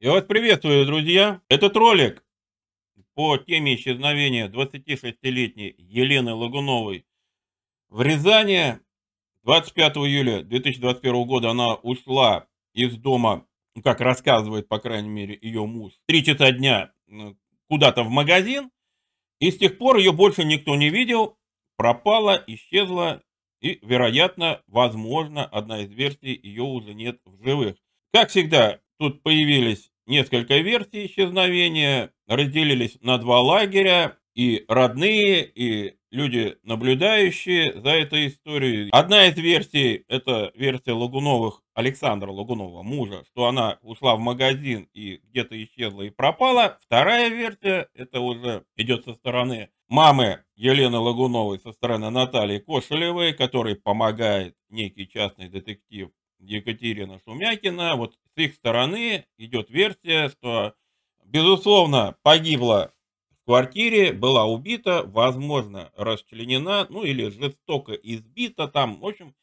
Я вас приветствую, друзья. Этот ролик по теме исчезновения 26-летней Елены Лагуновой в Рязани. 25 июля 2021 года она ушла из дома, как рассказывает, по крайней мере, ее муж, 3 часа дня куда-то в магазин. И с тех пор ее больше никто не видел. Пропала, исчезла и, вероятно, возможно, одна из версий ее уже нет в живых. Как всегда, тут появились несколько версий исчезновения, разделились на два лагеря, и родные, и люди, наблюдающие за этой историей. Одна из версий, это версия Лагуновых, Александра Лагунова, мужа, что она ушла в магазин и где-то исчезла и пропала. Вторая версия, это уже идет со стороны мамы Елены Лагуновой, со стороны Натальи Кошелевой, которой помогает некий частный детектив Екатерина Шумякина. Вот с их стороны идет версия, что, безусловно, погибла квартире была убита, возможно, расчленена, ну или жестоко избита там, в общем,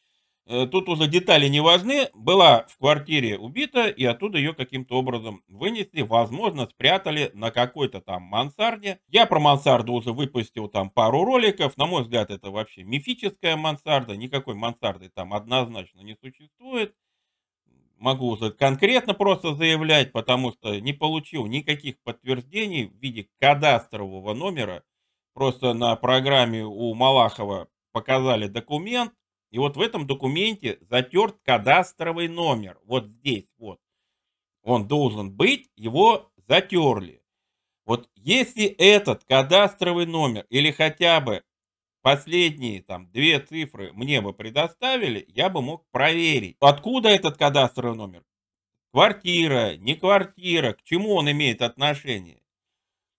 э, тут уже детали не важны, была в квартире убита, и оттуда ее каким-то образом вынесли, возможно, спрятали на какой-то там мансарде. Я про мансарду уже выпустил там пару роликов, на мой взгляд, это вообще мифическая мансарда, никакой мансарды там однозначно не существует могу конкретно просто заявлять, потому что не получил никаких подтверждений в виде кадастрового номера. Просто на программе у Малахова показали документ, и вот в этом документе затерт кадастровый номер. Вот здесь вот. Он должен быть, его затерли. Вот если этот кадастровый номер или хотя бы последние там две цифры мне бы предоставили, я бы мог проверить, откуда этот кадастровый номер. Квартира, не квартира, к чему он имеет отношение.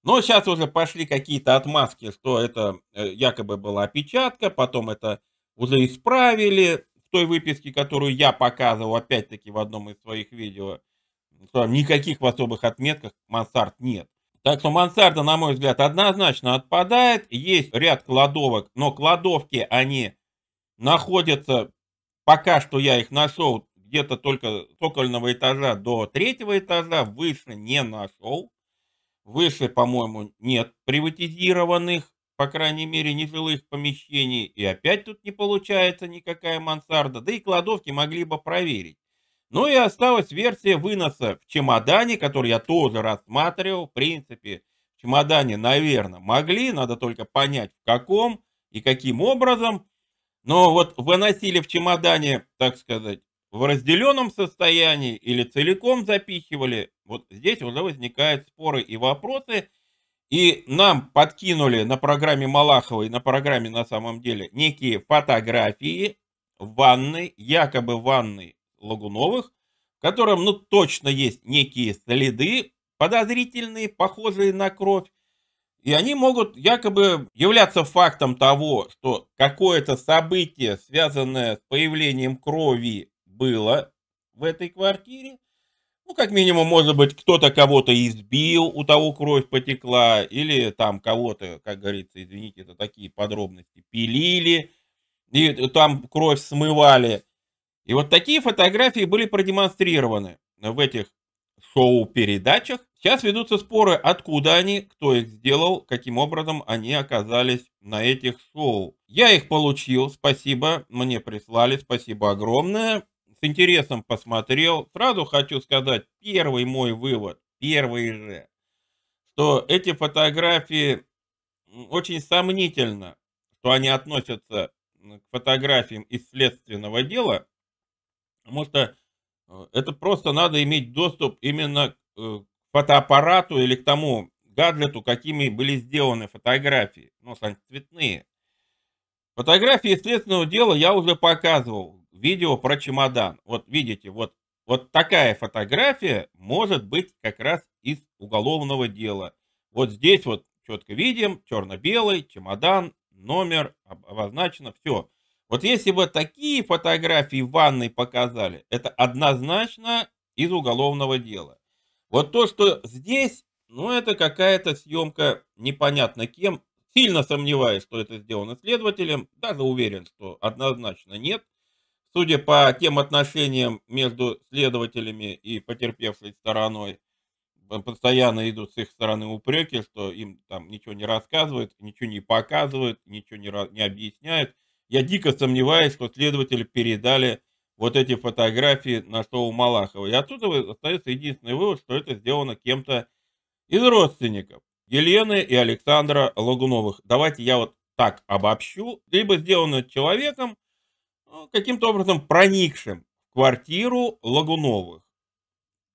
Но сейчас уже пошли какие-то отмазки, что это э, якобы была опечатка, потом это уже исправили в той выписке, которую я показывал, опять-таки, в одном из своих видео. Никаких в особых отметках мансард нет. Так что мансарда, на мой взгляд, однозначно отпадает. Есть ряд кладовок, но кладовки, они находятся, пока что я их нашел, где-то только с цокольного этажа до третьего этажа, выше не нашел. Выше, по-моему, нет приватизированных, по крайней мере, нежилых помещений. И опять тут не получается никакая мансарда. Да и кладовки могли бы проверить. Ну и осталась версия выноса в чемодане, который я тоже рассматривал. В принципе, в чемодане, наверное, могли, надо только понять в каком и каким образом. Но вот выносили в чемодане, так сказать, в разделенном состоянии или целиком запихивали, вот здесь уже возникают споры и вопросы. И нам подкинули на программе Малаховой, на программе на самом деле, некие фотографии ванны, якобы ванны Лагуновых, в котором, ну, точно есть некие следы подозрительные, похожие на кровь, и они могут якобы являться фактом того, что какое-то событие, связанное с появлением крови, было в этой квартире. Ну, как минимум, может быть, кто-то кого-то избил, у того кровь потекла, или там кого-то, как говорится, извините, это такие подробности, пилили, и там кровь смывали. И вот такие фотографии были продемонстрированы в этих шоу-передачах. Сейчас ведутся споры, откуда они, кто их сделал, каким образом они оказались на этих шоу. Я их получил, спасибо, мне прислали, спасибо огромное. С интересом посмотрел. Сразу хочу сказать, первый мой вывод, первый же, что эти фотографии очень сомнительно, что они относятся к фотографиям из следственного дела, Потому что э, это просто надо иметь доступ именно э, к фотоаппарату или к тому гаджету, какими были сделаны фотографии. Ну, цветные. Фотографии следственного дела я уже показывал. Видео про чемодан. Вот видите, вот, вот такая фотография может быть как раз из уголовного дела. Вот здесь вот четко видим, черно-белый, чемодан, номер, обозначено все. Вот если бы такие фотографии в ванной показали, это однозначно из уголовного дела. Вот то, что здесь, ну это какая-то съемка непонятно кем. Сильно сомневаюсь, что это сделано следователем. Даже уверен, что однозначно нет. Судя по тем отношениям между следователями и потерпевшей стороной, э, постоянно идут с их стороны упреки, что им там ничего не рассказывают, ничего не показывают, ничего не, не объясняют. Я дико сомневаюсь, что следователи передали вот эти фотографии на шоу Малахова. И отсюда остается единственный вывод, что это сделано кем-то из родственников. Елены и Александра Логуновых. Давайте я вот так обобщу. Либо сделано человеком, ну, каким-то образом проникшим в квартиру Логуновых.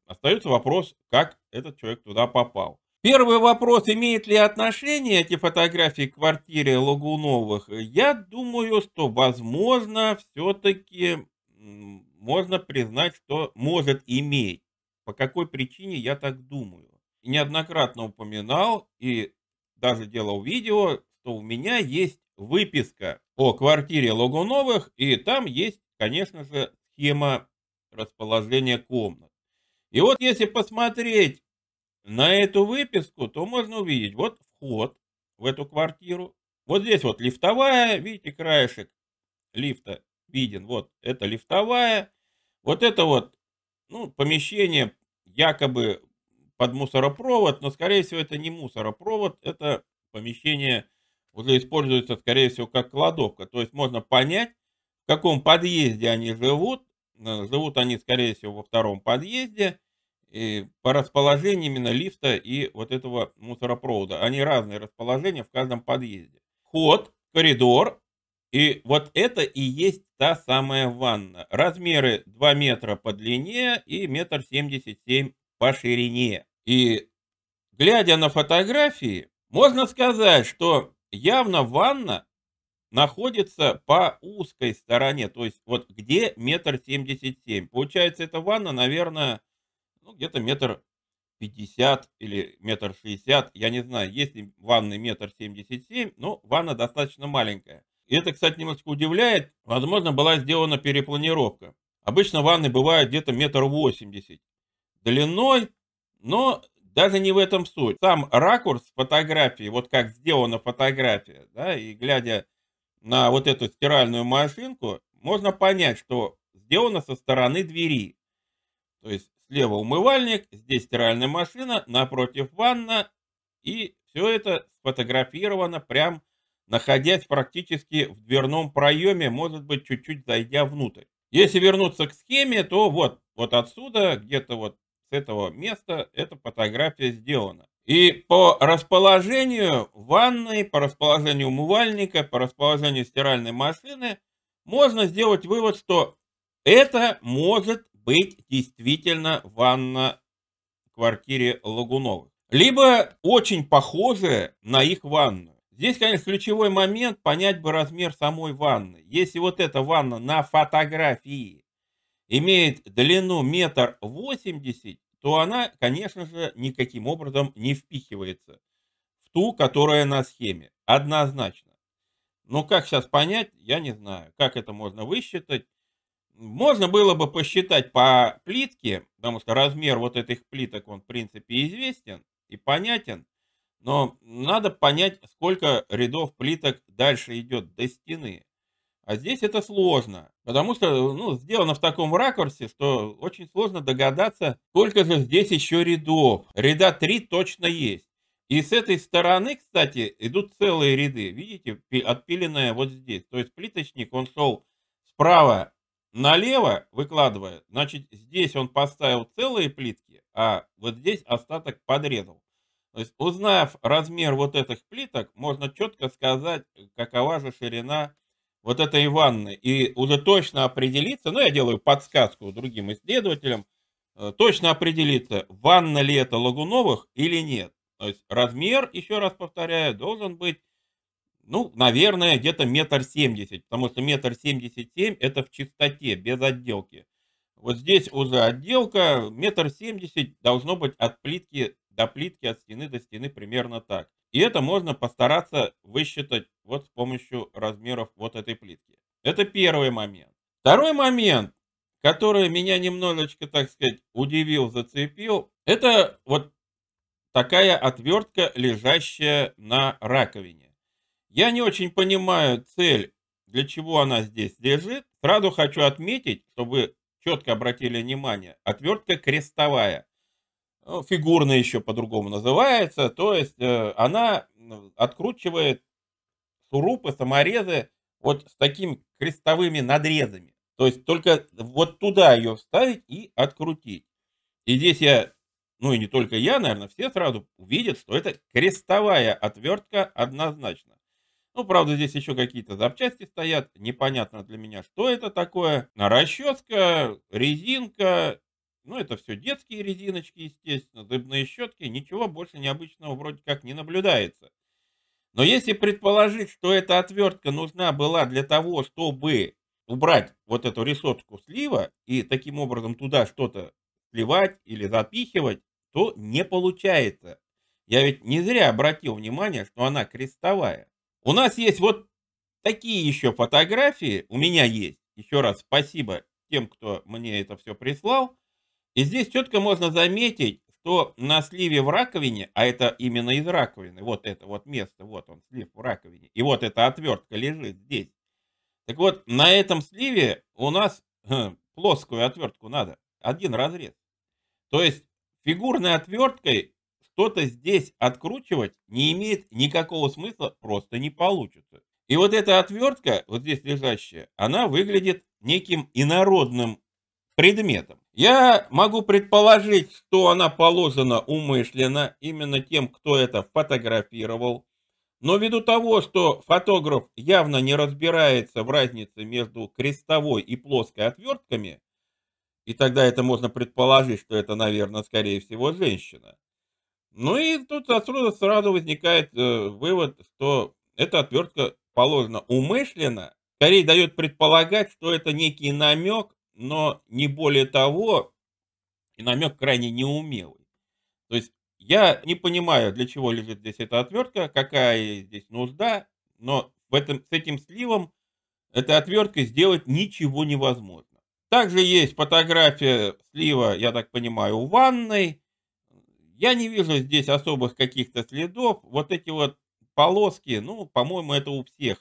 Остается вопрос, как этот человек туда попал. Первый вопрос, имеет ли отношение эти фотографии к квартире Лагуновых, я думаю, что, возможно, все-таки можно признать, что может иметь. По какой причине, я так думаю. неоднократно упоминал и даже делал видео, что у меня есть выписка о квартире Лагуновых, и там есть, конечно же, схема расположения комнат. И вот если посмотреть на эту выписку, то можно увидеть вот вход в эту квартиру. Вот здесь вот лифтовая, видите, краешек лифта виден. Вот это лифтовая. Вот это вот, ну, помещение якобы под мусоропровод, но, скорее всего, это не мусоропровод, это помещение уже используется, скорее всего, как кладовка. То есть можно понять, в каком подъезде они живут. Э, живут они, скорее всего, во втором подъезде по расположению именно лифта и вот этого мусоропровода. Они разные расположения в каждом подъезде. Ход, коридор, и вот это и есть та самая ванна. Размеры 2 метра по длине и метр семьдесят семь по ширине. И глядя на фотографии, можно сказать, что явно ванна находится по узкой стороне, то есть вот где метр семьдесят семь. Получается, эта ванна, наверное, ну, где-то метр пятьдесят или метр шестьдесят, я не знаю, есть ли ванны метр семь, но ванна достаточно маленькая. И это, кстати, немножко удивляет, возможно, была сделана перепланировка. Обычно ванны бывают где-то метр восемьдесят длиной, но даже не в этом суть. Сам ракурс фотографии, вот как сделана фотография, да, и глядя на вот эту стиральную машинку, можно понять, что сделано со стороны двери. То есть слева умывальник, здесь стиральная машина, напротив ванна, и все это сфотографировано прям находясь практически в дверном проеме, может быть, чуть-чуть зайдя внутрь. Если вернуться к схеме, то вот, вот отсюда, где-то вот с этого места, эта фотография сделана. И по расположению ванной, по расположению умывальника, по расположению стиральной машины, можно сделать вывод, что это может быть действительно ванна в квартире Лагуновых. Либо очень похожая на их ванну. Здесь, конечно, ключевой момент понять бы размер самой ванны. Если вот эта ванна на фотографии имеет длину метр восемьдесят, то она, конечно же, никаким образом не впихивается в ту, которая на схеме. Однозначно. Но как сейчас понять, я не знаю. Как это можно высчитать? Можно было бы посчитать по плитке, потому что размер вот этих плиток, он в принципе известен и понятен. Но надо понять, сколько рядов плиток дальше идет до стены. А здесь это сложно, потому что ну, сделано в таком ракурсе, что очень сложно догадаться, сколько же здесь еще рядов. Ряда 3 точно есть. И с этой стороны, кстати, идут целые ряды. Видите, отпиленная вот здесь. То есть плиточник, он шел справа налево выкладывая, значит, здесь он поставил целые плитки, а вот здесь остаток подрезал. То есть, узнав размер вот этих плиток, можно четко сказать, какова же ширина вот этой ванны. И уже точно определиться, ну, я делаю подсказку другим исследователям, э, точно определиться, ванна ли это Лагуновых или нет. То есть, размер, еще раз повторяю, должен быть ну, наверное, где-то метр семьдесят, потому что метр семьдесят семь это в чистоте, без отделки. Вот здесь уже отделка, метр семьдесят должно быть от плитки до плитки, от стены до стены примерно так. И это можно постараться высчитать вот с помощью размеров вот этой плитки. Это первый момент. Второй момент, который меня немножечко, так сказать, удивил, зацепил, это вот такая отвертка, лежащая на раковине. Я не очень понимаю цель, для чего она здесь лежит. Сразу хочу отметить, чтобы четко обратили внимание, отвертка крестовая. Ну, Фигурная еще по-другому называется. То есть э, она откручивает сурупы, саморезы вот с такими крестовыми надрезами. То есть только вот туда ее вставить и открутить. И здесь я, ну и не только я, наверное, все сразу увидят, что это крестовая отвертка однозначно. Ну, правда, здесь еще какие-то запчасти стоят. Непонятно для меня, что это такое. Расческа, резинка. Ну, это все детские резиночки, естественно, зубные щетки. Ничего больше необычного вроде как не наблюдается. Но если предположить, что эта отвертка нужна была для того, чтобы убрать вот эту решетку слива и таким образом туда что-то сливать или запихивать, то не получается. Я ведь не зря обратил внимание, что она крестовая. У нас есть вот такие еще фотографии. У меня есть. Еще раз спасибо тем, кто мне это все прислал. И здесь четко можно заметить, что на сливе в раковине, а это именно из раковины, вот это вот место, вот он, слив в раковине, и вот эта отвертка лежит здесь. Так вот, на этом сливе у нас хм, плоскую отвертку надо, один разрез. То есть фигурной отверткой что-то здесь откручивать не имеет никакого смысла, просто не получится. И вот эта отвертка, вот здесь лежащая, она выглядит неким инородным предметом. Я могу предположить, что она положена умышленно именно тем, кто это фотографировал. Но ввиду того, что фотограф явно не разбирается в разнице между крестовой и плоской отвертками, и тогда это можно предположить, что это, наверное, скорее всего, женщина, ну и тут отсюда сразу возникает э, вывод, что эта отвертка положена умышленно, скорее дает предполагать, что это некий намек, но не более того, и намек крайне неумелый. То есть я не понимаю, для чего лежит здесь эта отвертка, какая здесь нужда, но в этом, с этим сливом этой отверткой сделать ничего невозможно. Также есть фотография слива, я так понимаю, у ванной, я не вижу здесь особых каких-то следов. Вот эти вот полоски, ну, по-моему, это у всех.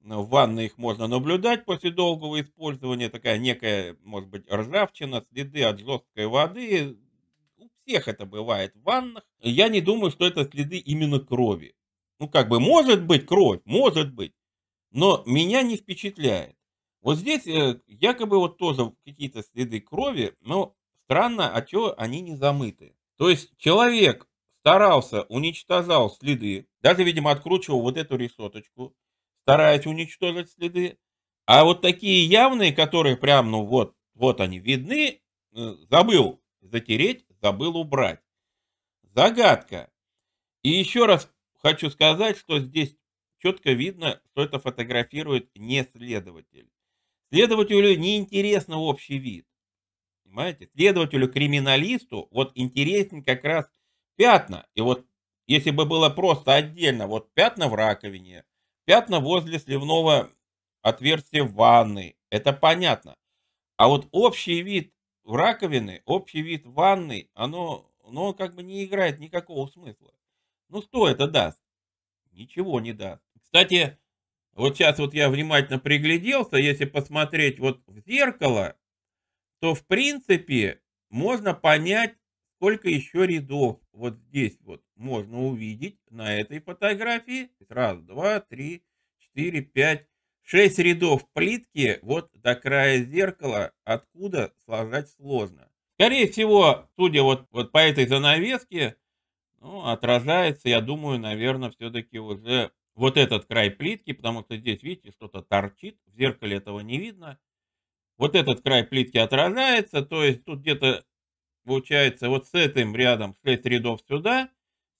В ванной их можно наблюдать после долгого использования. Такая некая, может быть, ржавчина, следы от жесткой воды. У всех это бывает в ваннах. Я не думаю, что это следы именно крови. Ну, как бы, может быть кровь, может быть. Но меня не впечатляет. Вот здесь э, якобы вот тоже какие-то следы крови, но странно, а чего они не замытые? То есть человек старался, уничтожал следы, даже, видимо, откручивал вот эту решеточку, стараясь уничтожить следы. А вот такие явные, которые прям, ну вот, вот они видны, э, забыл затереть, забыл убрать. Загадка. И еще раз хочу сказать, что здесь четко видно, что это фотографирует не следователь. Следователю неинтересно общий вид. Понимаете? Следователю, криминалисту, вот интересен как раз пятна. И вот если бы было просто отдельно, вот пятна в раковине, пятна возле сливного отверстия в ванной, это понятно. А вот общий вид в раковины, общий вид ванны, оно, ну, оно как бы не играет никакого смысла. Ну что это даст? Ничего не даст. Кстати, вот сейчас вот я внимательно пригляделся, если посмотреть вот в зеркало, то в принципе можно понять, сколько еще рядов вот здесь вот можно увидеть на этой фотографии. Раз, два, три, четыре, пять, шесть рядов плитки вот до края зеркала, откуда сложать сложно. Скорее всего, судя вот, вот по этой занавеске, ну, отражается, я думаю, наверное, все-таки уже вот этот край плитки, потому что здесь, видите, что-то торчит, в зеркале этого не видно вот этот край плитки отражается, то есть тут где-то получается вот с этим рядом, шесть рядов сюда,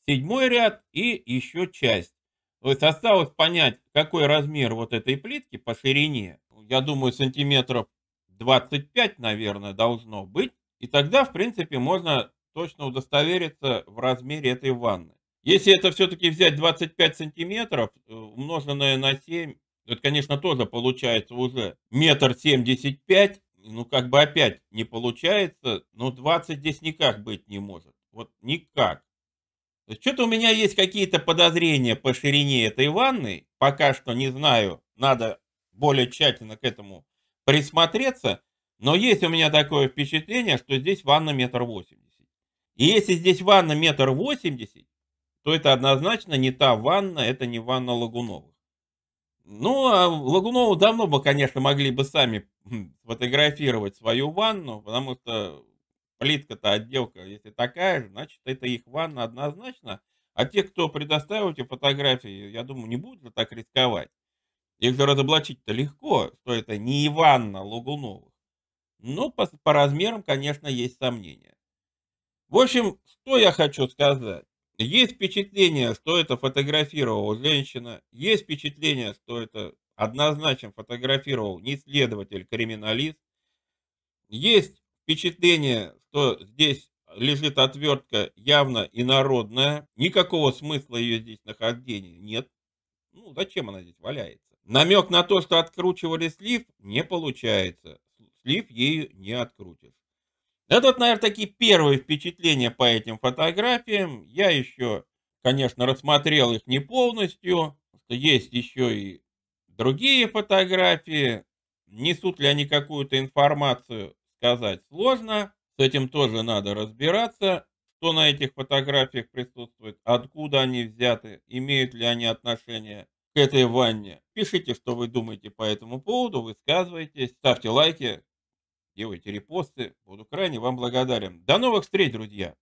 седьмой ряд и еще часть. То есть осталось понять, какой размер вот этой плитки по ширине. Я думаю, сантиметров 25, наверное, должно быть. И тогда, в принципе, можно точно удостовериться в размере этой ванны. Если это все-таки взять 25 сантиметров, умноженное на 7, это, конечно, тоже получается уже метр семьдесят пять, ну, как бы опять не получается, но 20 здесь никак быть не может, вот никак. Что-то у меня есть какие-то подозрения по ширине этой ванны, пока что не знаю, надо более тщательно к этому присмотреться, но есть у меня такое впечатление, что здесь ванна метр восемьдесят. И если здесь ванна метр восемьдесят, то это однозначно не та ванна, это не ванна Лагуновых. Ну, а Лагунову давно бы, конечно, могли бы сами хм, фотографировать свою ванну, потому что плитка-то, отделка, если такая же, значит, это их ванна однозначно. А те, кто предоставил эти фотографии, я думаю, не будут так рисковать. Их же разоблачить-то легко, что это не Иванна Лугуновых. Но ну, по, по размерам, конечно, есть сомнения. В общем, что я хочу сказать. Есть впечатление, что это фотографировал женщина. Есть впечатление, что это однозначно фотографировал не следователь, криминалист. Есть впечатление, что здесь лежит отвертка явно инородная. Никакого смысла ее здесь нахождения нет. Ну, зачем она здесь валяется? Намек на то, что откручивали слив, не получается. Слив ею не открутишь. Это вот, наверное, такие первые впечатления по этим фотографиям. Я еще, конечно, рассмотрел их не полностью. есть еще и другие фотографии. Несут ли они какую-то информацию, сказать сложно. С этим тоже надо разбираться, что на этих фотографиях присутствует, откуда они взяты, имеют ли они отношение к этой ванне. Пишите, что вы думаете по этому поводу, высказывайтесь, ставьте лайки, делайте репосты. Буду крайне вам благодарен. До новых встреч, друзья!